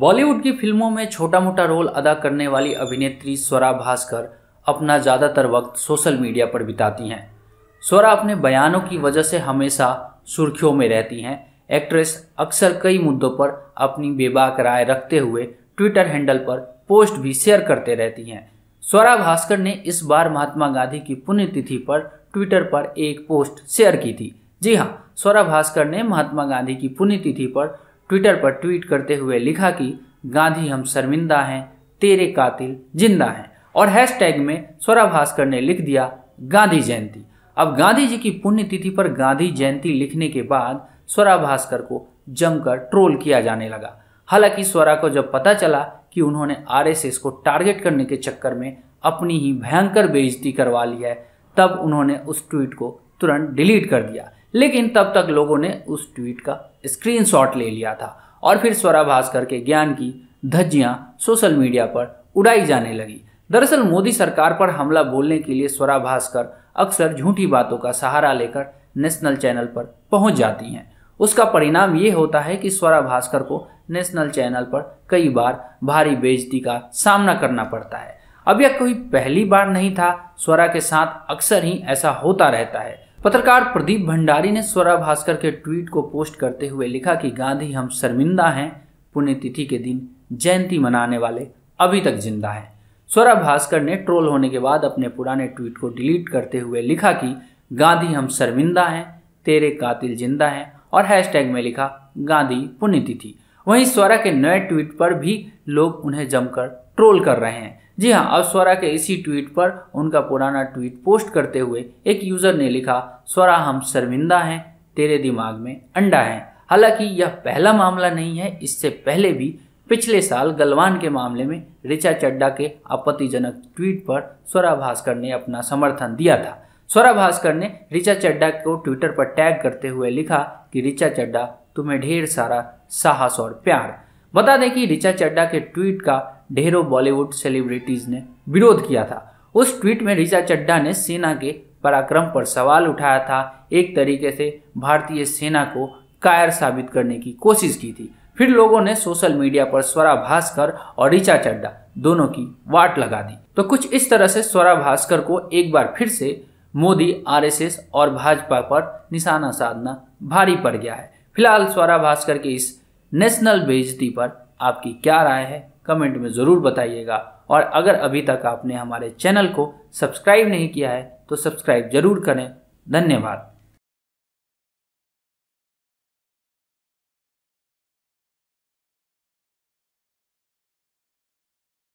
बॉलीवुड की फिल्मों में छोटा मोटा रोल अदा करने वाली अभिनेत्री स्वरा भास्कर अपना ज़्यादातर वक्त सोशल मीडिया पर बिताती हैं स्वरा अपने बयानों की वजह से हमेशा सुर्खियों में रहती हैं एक्ट्रेस अक्सर कई मुद्दों पर अपनी बेबाक राय रखते हुए ट्विटर हैंडल पर पोस्ट भी शेयर करते रहती हैं स्वरा भास्कर ने इस बार महात्मा गांधी की पुण्यतिथि पर ट्विटर पर एक पोस्ट शेयर की थी जी हाँ स्वरा भास्कर ने महात्मा गांधी की पुण्यतिथि पर ट्विटर पर ट्वीट करते हुए लिखा कि गांधी हम शर्मिंदा हैं तेरे कातिल जिंदा हैं और हैशटैग में स्वरा भास्कर ने लिख दिया गांधी जयंती अब गांधी जी की पुण्यतिथि पर गांधी जयंती लिखने के बाद स्वरा भास्कर को जमकर ट्रोल किया जाने लगा हालांकि स्वरा को जब पता चला कि उन्होंने आरएसएस को टारगेट करने के चक्कर में अपनी ही भयंकर बेइज्जती करवा ली है तब उन्होंने उस ट्वीट को तुरंत डिलीट कर दिया लेकिन तब तक लोगों ने उस ट्वीट का स्क्रीनशॉट ले लिया था और फिर स्वरा भास्कर के ज्ञान की धज्जियां सोशल मीडिया पर उड़ाई जाने लगी दरअसल मोदी सरकार पर हमला बोलने के लिए स्वरा भास्कर अक्सर झूठी बातों का सहारा लेकर नेशनल चैनल पर पहुंच जाती हैं उसका परिणाम ये होता है कि स्वरा भास्कर को नेशनल चैनल पर कई बार भारी बेजती का सामना करना पड़ता है अब यह कोई पहली बार नहीं था स्वरा के साथ अक्सर ही ऐसा होता रहता है पत्रकार प्रदीप भंडारी ने स्वरा भास्कर के ट्वीट को पोस्ट करते हुए लिखा कि गांधी हम शर्मिंदा हैं पुण्यतिथि के दिन जयंती मनाने वाले अभी तक जिंदा हैं स्वरा भास्कर ने ट्रोल होने के बाद अपने पुराने ट्वीट को डिलीट करते हुए लिखा कि गांधी हम शर्मिंदा हैं तेरे कातिल जिंदा हैं और हैशटैग में लिखा गांधी पुण्यतिथि वहीं स्वरा के नए ट्वीट पर भी लोग उन्हें जमकर ट्रोल कर रहे हैं जी हाँ अब स्वरा के इसी ट्वीट पर उनका पुराना ट्वीट पोस्ट करते हुए एक यूज़र ने लिखा स्वरा हम शर्मिंदा हैं तेरे दिमाग में अंडा है हालांकि यह पहला मामला नहीं है इससे पहले भी पिछले साल गलवान के मामले में ऋचा चड्डा के आपत्तिजनक ट्वीट पर स्वरा भास्कर ने अपना समर्थन दिया था स्वरा भास्कर ने ऋचा चड्डा को ट्विटर पर टैग करते हुए लिखा कि ऋचा चड्डा तुम्हें ढेर सारा साहस और प्यार बता दें कि ऋचा चड्डा के ट्वीट का ढेरों बॉलीवुड सेलिब्रिटीज ने विरोध किया था उस ट्वीट में रिचा चड्डा ने सेना के पराक्रम पर सवाल उठाया था एक तरीके से भारतीय सेना को कायर साबित करने की कोशिश की थी फिर लोगों ने सोशल मीडिया पर स्वरा भास्कर और रिचा चड्डा दोनों की वाट लगा दी तो कुछ इस तरह से स्वरा भास्कर को एक बार फिर से मोदी आरएसएस और भाजपा पर निशाना साधना भारी पड़ गया है फिलहाल स्वरा भास्कर के इस नेशनल बेजती पर आपकी क्या राय है कमेंट में ज़रूर बताइएगा और अगर अभी तक आपने हमारे चैनल को सब्सक्राइब नहीं किया है तो सब्सक्राइब ज़रूर करें धन्यवाद